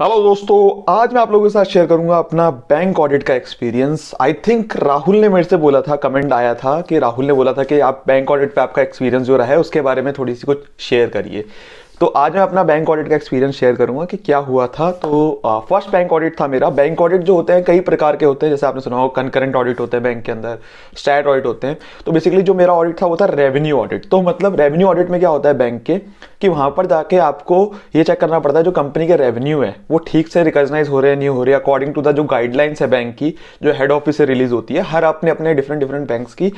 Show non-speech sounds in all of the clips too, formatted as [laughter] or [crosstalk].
hello दोस्तों आज मैं आप लोगों के साथ शेयर करूंगा अपना बैंक ऑडिट का एक्सपीरियंस आई थिंक राहुल ने मेरे से बोला था कमेंट आया था कि राहुल ने बोला था कि आप बैंक ऑडिट पे आपका एक्सपीरियंस जो रहा है उसके बारे में थोड़ी सी कुछ शेयर करिए तो आज मैं अपना बैंक ऑडिट का एक्सपीरियंस शेयर करूंगा कि क्या हुआ था तो फर्स्ट बैंक ऑडिट था मेरा बैंक ऑडिट जो होते हैं कई प्रकार के होते हैं जैसे आपने सुना हो कनकरेंट ऑडिट होते हैं बैंक के अंदर स्टैट ऑडिट होते हैं तो बेसिकली जो मेरा ऑडिट था वो था रेवेन्यू ऑडिट तो मतलब रेवेन्यू ऑडिट में क्या होता है बैंक के कि वहाँ पर जाके आपको ये चेक करना पड़ता है जो कंपनी के रेवेन्यू है वो ठीक से रिकॉग्नाइज हो रहे हैं नहीं हो रहे अकॉर्डिंग टू द जो गाइडलाइंस है बैंक की जो हेड ऑफिस से रिलीज होती है हर अपने अपने डिफरेंट डिफरेंट बैंक्स की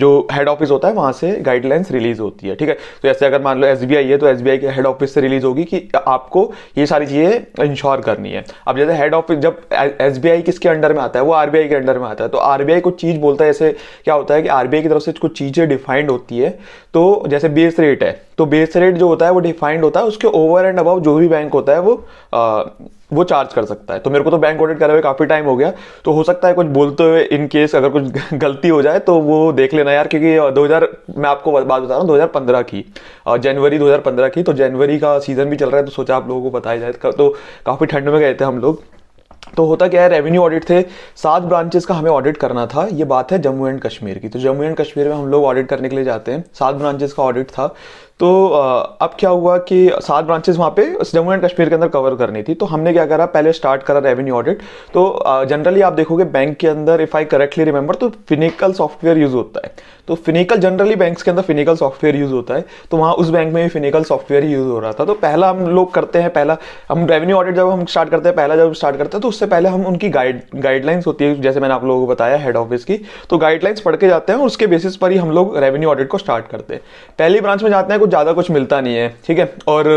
जो हेड ऑफिस होता है वहाँ से गाइडलाइंस रिलीज होती है ठीक है तो जैसे अगर मान लो एस है तो एस के हेड ऑफिस से रिलीज होगी कि आपको ये सारी चीज़ें इंश्योर करनी है अब जैसे हेड ऑफिस जब एस किसके अंडर में आता है वो आर के अंडर में आता है तो आर कुछ चीज़ बोलता है जैसे क्या होता है कि आर की तरफ से कुछ चीज़ें डिफाइंड होती है तो जैसे बेस रेट है तो बेस रेट रेट जो होता है वो डिफाइंड होता है उसके ओवर एंड अबव जो भी बैंक होता है वो आ, वो चार्ज कर सकता है तो मेरे को तो बैंक ऑडिट करे हुए काफ़ी टाइम हो गया तो हो सकता है कुछ बोलते हुए इन केस अगर कुछ [laughs] गलती हो जाए तो वो देख लेना यार क्योंकि 2000 मैं आपको बात बता रहा हूँ 2015 की जनवरी 2015 की तो जनवरी का सीज़न भी चल रहा है तो सोचा आप लोगों को बताया जाए तो काफ़ी ठंड में गए थे हम लोग तो होता क्या है रेवेन्यू ऑडिट थे सात ब्रांचेस का हमें ऑडिट करना था ये बात है जम्मू एंड कश्मीर की तो जम्मू एंड कश्मीर में हम लोग ऑडिट करने के लिए जाते हैं सात ब्रांचेस का ऑडिट था तो अब क्या हुआ कि सात ब्रांचेस वहाँ पे जम्मू एंड कश्मीर के अंदर कवर करनी थी तो हमने क्या करा पहले स्टार्ट करा रेवेन्यू ऑडिट तो जनरली आप देखोगे बैंक के अंदर इफ़ आई करेक्टली रिमेंबर तो फिनिकल सॉफ्टवेयर यूज़ होता है तो फिनिकल जनरली बैंक्स के अंदर फिनिकल सॉफ्टवेयर यूज़ होता है तो वहाँ उस बैंक में भी फिनिकल सॉफ्टवेयर ही यूज़ हो रहा था तो पहला हम लोग करते हैं पहला हम रेवेन्यू ऑडिट जब हम स्टार्ट करते हैं पहला जब स्टार्ट करते हैं तो उससे पहले हम उनकी गाइड गाइडलाइंस होती है जैसे मैंने आप लोगों को बताया हेड ऑफिस की तो गाइडलाइंस पढ़ के जाते हैं उसके बेसिस पर ही हम लोग रेवेन्यू ऑडिट को स्टार्ट करते हैं पहली ब्रांच में जाते हैं ज़्यादा कुछ मिलता नहीं है ठीक है और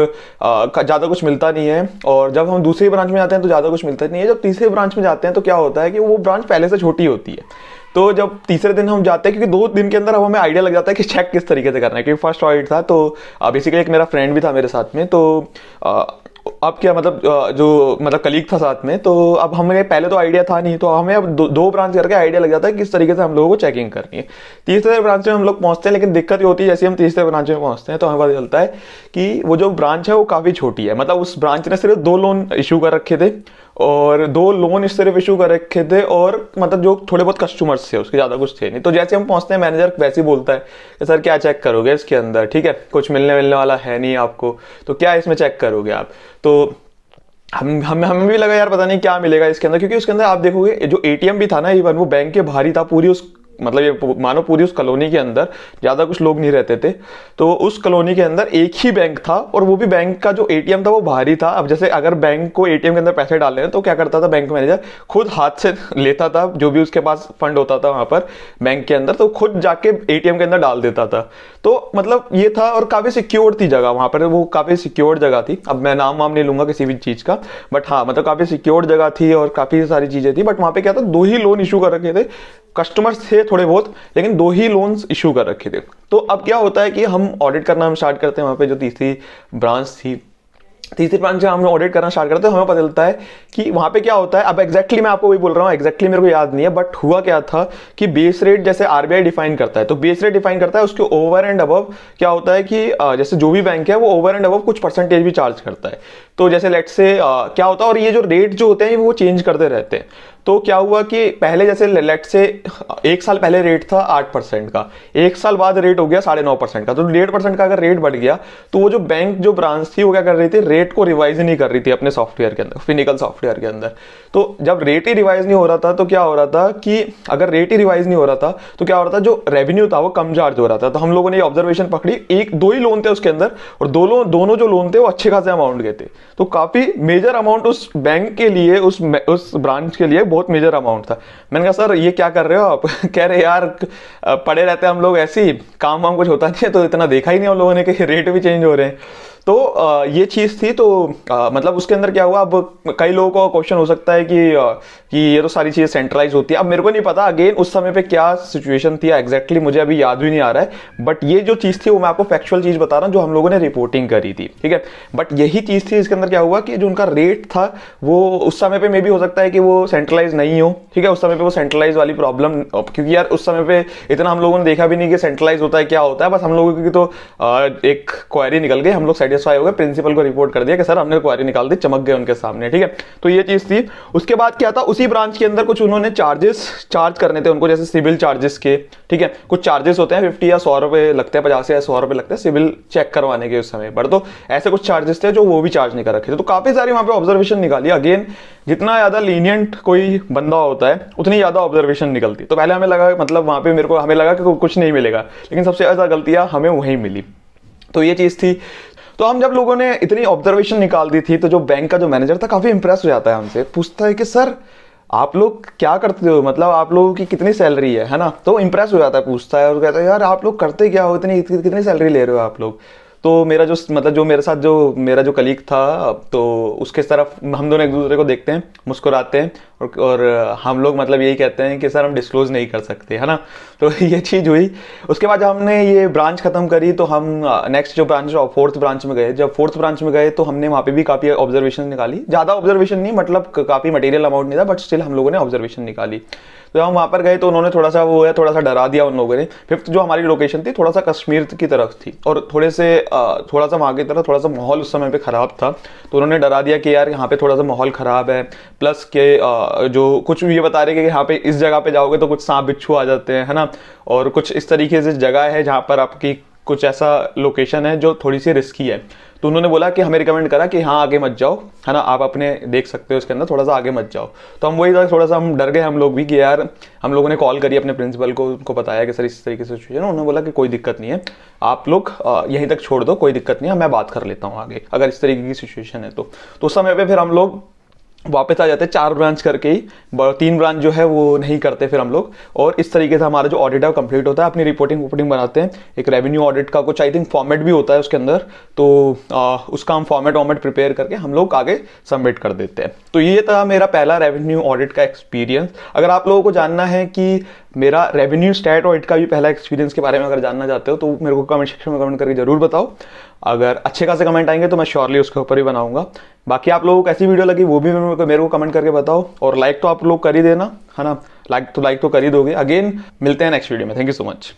ज़्यादा कुछ मिलता नहीं है और जब हम दूसरी ब्रांच में जाते हैं तो ज़्यादा कुछ मिलता नहीं है जब तीसरे ब्रांच में जाते हैं तो क्या होता है कि वो ब्रांच पहले से छोटी होती है तो जब तीसरे दिन हम जाते हैं क्योंकि दो दिन के अंदर अब हमें आइडिया लग जाता है कि चेक किस तरीके से करना है क्योंकि फर्स्ट ऑडिट था तो बेसिकली एक मेरा फ्रेंड भी था मेरे साथ में तो अब क्या मतलब जो मतलब कलीग था साथ में तो अब हमें पहले तो आइडिया था नहीं तो हमें अब दो, दो ब्रांच करके आइडिया लग जाता है किस तरीके से हम लोगों को चेकिंग करनी है तीसरे ब्रांच में हम लोग पहुंचते हैं लेकिन दिक्कत ये होती है जैसे हम तीसरे ब्रांच में पहुंचते हैं तो हमें पता चलता है कि वो जो ब्रांच है वो काफ़ी छोटी है मतलब उस ब्रांच ने सिर्फ दो लोन इशू कर रखे थे और दो लोन इस तरफ इशू कर रखे थे और मतलब जो थोड़े बहुत कस्टमर्स थे उसके ज़्यादा कुछ थे नहीं तो जैसे हम पहुंचते हैं मैनेजर वैसे ही बोलता है कि सर क्या चेक करोगे इसके अंदर ठीक है कुछ मिलने मिलने वाला है नहीं आपको तो क्या इसमें चेक करोगे आप तो हम हम हमें भी लगा यार पता नहीं क्या मिलेगा इसके अंदर क्योंकि उसके अंदर आप देखोगे जो एटीएम भी था ना इवन वो बैंक के बाहर ही था पूरी उस मतलब ये मानो पूरी उस कॉलोनी के अंदर ज़्यादा कुछ लोग नहीं रहते थे तो उस कॉलोनी के अंदर एक ही बैंक था और वो भी बैंक का जो ए था वो भारी था अब जैसे अगर बैंक को ए के अंदर पैसे डालने तो क्या करता था बैंक मैनेजर खुद हाथ से लेता था जो भी उसके पास फंड होता था वहाँ पर बैंक के अंदर तो खुद जाके ए के अंदर डाल देता था तो मतलब ये था और काफ़ी सिक्योर थी जगह वहाँ पर वो काफ़ी सिक्योर जगह थी अब मैं नाम वाम नहीं लूँगा किसी भी चीज़ का बट हाँ मतलब काफ़ी सिक्योर जगह थी और काफ़ी सारी चीज़ें थी बट वहाँ पर क्या था दो ही लोन इशू कर रखे थे कस्टमर्स थे थोड़े बहुत लेकिन दो ही लोन्स इशू कर रखे थे तो अब क्या होता है कि हम ऑडिट करना हम स्टार्ट करते हैं वहाँ पे जो तीसरी ब्रांच थी तीसरी ब्रांच से हम ऑडिट करना स्टार्ट करते हैं हमें पता चलता है कि वहाँ पे क्या होता है अब एक्जैक्टली मैं आपको वही बोल रहा हूँ एक्जैक्टली मेरे को याद नहीं है बट हुआ क्या था कि बेस रेट जैसे आरबीआई डिफाइन करता है तो बेस रेट डिफाइन करता है उसके ओवर एंड अबव क्या होता है कि जैसे जो भी बैंक है वो ओवर एंड अबव कुछ परसेंटेज भी चार्ज करता है तो जैसे लेट से आ, क्या होता है और ये जो रेट जो होते हैं वो चेंज करते रहते हैं तो क्या हुआ कि पहले जैसे लेट से एक साल पहले रेट था आठ परसेंट का एक साल बाद रेट हो गया साढ़े नौ परसेंट का तो डेढ़ परसेंट का अगर रेट बढ़ गया तो वो जो बैंक जो ब्रांच थी वो क्या कर रही थी रेट को रिवाइज नहीं कर रही थी अपने सॉफ्टवेयर के अंदर फिनिकल सॉफ्टवेयर के अंदर तो जब रेट ही रिवाइज नहीं हो रहा था तो क्या हो रहा था कि अगर रेट ही रिवाइज नहीं हो रहा था तो क्या हो रहा था जो रेवेन्यू था वो कम चार्ज हो रहा था तो हम लोगों ने ये ऑब्जर्वेशन पकड़ी एक दो ही लोन थे उसके अंदर और दोनों दोनों जो लोन थे वो अच्छे खासे अमाउंट के थे तो काफ़ी मेजर अमाउंट उस बैंक के लिए उस उस ब्रांच के लिए बहुत मेजर अमाउंट था मैंने कहा सर ये क्या कर रहे हो आप [laughs] कह रहे यार पड़े रहते हैं हम लोग ऐसे ही काम वाम कुछ होता नहीं है तो इतना देखा ही नहीं हम लोगों ने कि रेट भी चेंज हो रहे हैं तो ये चीज़ थी तो मतलब उसके अंदर क्या हुआ अब कई लोगों का क्वेश्चन हो सकता है कि कि ये तो सारी चीज़ें सेंट्रलाइज होती है अब मेरे को नहीं पता अगेन उस समय पे क्या सिचुएशन थी एग्जैक्टली मुझे अभी याद भी नहीं आ रहा है बट ये जो चीज़ थी वो मैं आपको फैक्चुअल चीज़ बता रहा हूँ जो हम लोगों ने रिपोर्टिंग करी थी ठीक है बट यही चीज़ थी इसके अंदर क्या हुआ कि जो उनका रेट था वो उस समय पर मे भी हो सकता है कि वो सेंट्रलाइज नहीं हो ठीक है उस समय पर वो सेंट्रलाइज वाली प्रॉब्लम क्योंकि यार उस समय पर इतना हम लोगों ने देखा भी नहीं कि सेंट्रलाइज होता है क्या होता है बस हम लोगों की तो एक क्वायरी निकल गई हम लोग सेटिस्फाई हो गए प्रिंसिपल को रिपोर्ट कर दिया कि सर हमने क्वारी निकाल दी चमक गए उनके सामने ठीक है तो ये चीज़ थी उसके बाद क्या था उसी ब्रांच के अंदर कुछ उन्होंने चार्जेस चार्ज करने थे उनको जैसे सिविल चार्जेस के ठीक है कुछ चार्जेस होते हैं फिफ्टी या सौ रुपए लगते हैं पचास या सौ रुपए लगते हैं सिविल चेक करवाने के उस समय पर तो ऐसे कुछ चार्जेस थे जो वो भी चार्ज नहीं कर रखे थे तो काफ़ी सारी वहां पर ऑब्जर्वेशन निकाली अगेन जितना ज़्यादा लीनियंट कोई बंदा होता है उतनी ज़्यादा ऑब्जर्वेशन निकलती तो पहले हमें लगा मतलब वहां पे मेरे को हमें लगा कि कुछ नहीं मिलेगा लेकिन सबसे ज़्यादा गलतियां हमें वहीं मिली तो ये चीज़ थी तो हम जब लोगों ने इतनी ऑब्जर्वेशन निकाल दी थी तो जो बैंक का जो मैनेजर था काफ़ी इंप्रेस हो जाता है हमसे पूछता है कि सर आप लोग क्या करते हो मतलब आप लोगों की कितनी सैलरी है है ना तो इम्प्रेस हो जाता है पूछता है और कहता है यार आप लोग करते क्या हो इतनी कितनी सैलरी ले रहे हो आप लोग तो मेरा जो मतलब जो मेरे साथ जो मेरा जो कलीग था तो उसके तरफ हम दोनों एक दूसरे को देखते हैं मुस्कुराते हैं और, और हम लोग मतलब यही कहते हैं कि सर हम डिस्क्लोज़ नहीं कर सकते है ना तो [laughs] ये चीज़ हुई उसके बाद जब हमने ये ब्रांच ख़त्म करी तो हम नेक्स्ट जो ब्रांच फोर्थ ब्रांच में गए जब फोर्थ ब्रांच में गए तो हमने वहाँ पर भी काफ़ी ऑब्जर्वेशन निकाली ज़्यादा ऑब्जर्वेशन नहीं मतलब काफ़ी मटेरियल अमाउंट नहीं था बट स्टिल हम लोगों ने ऑब्जर्वेशन निकाली तो जब हम वहाँ पर गए तो उन्होंने थोड़ा सा वो है थोड़ा सा डरा दिया उन लोगों ने फिफ्थ जो हमारी लोकेशन थी थोड़ा सा कश्मीर की तरफ थी और थोड़े से थोड़ा सा वहाँ की तरह थोड़ा सा माहौल उस समय पे ख़राब था तो उन्होंने डरा दिया कि यार यहाँ पे थोड़ा सा माहौल ख़राब है प्लस के जो कुछ ये बता रहे कि यहाँ पे इस जगह पे जाओगे तो कुछ सांप बिच्छू आ जाते हैं है ना और कुछ इस तरीके से जगह है जहाँ पर आपकी कुछ ऐसा लोकेशन है जो थोड़ी सी रिस्की है तो उन्होंने बोला कि हमें रिकमेंड करा कि हाँ आगे मत जाओ है ना आप अपने देख सकते हो उसके अंदर थोड़ा सा आगे मत जाओ तो हम वही थोड़ा सा हम डर गए हम लोग भी कि यार हम लोगों ने कॉल करी अपने प्रिंसिपल को उनको बताया कि सर इस तरीके से सिचुएशन उन्होंने बोला कि कोई दिक्कत नहीं है आप लोग यहीं तक छोड़ दो कोई दिक्कत नहीं है मैं बात कर लेता हूँ आगे अगर इस तरीके की सिचुएशन है तो।, तो उस समय पर फिर हम लोग वापस आ जाते हैं चार ब्रांच करके ही तीन ब्रांच जो है वो नहीं करते फिर हम लोग और इस तरीके से हमारा जो ऑडिट है वो कंप्लीट होता है अपनी रिपोर्टिंग वोटिंग बनाते हैं एक रेवेन्यू ऑडिट का कुछ आई थिंक फॉर्मेट भी होता है उसके अंदर तो आ, उसका हम फॉर्मेट वॉर्मेट प्रिपेयर करके हम लोग आगे सबमिट कर देते हैं तो ये था मेरा पहला रेवेन्यू ऑडिट का एक्सपीरियंस अगर आप लोगों को जानना है कि मेरा रेवेन्यू स्टैट ऑडिट का भी पहला एक्सपीरियंस के बारे में अगर जानना चाहते हो तो मेरे को कमेंट सेक्शन में कमेंट करके जरूर बताओ अगर अच्छे खासे कमेंट आएंगे तो मैं श्योरली उसके ऊपर ही बनाऊंगा बाकी आप लोगों को कैसी वीडियो लगी वो भी मेरे को मेरे को कमेंट करके बताओ और लाइक तो आप लोग कर ही देना है ना लाइक तो लाइक तो कर ही दोगे अगेन मिलते हैं नेक्स्ट वीडियो में थैंक यू सो मच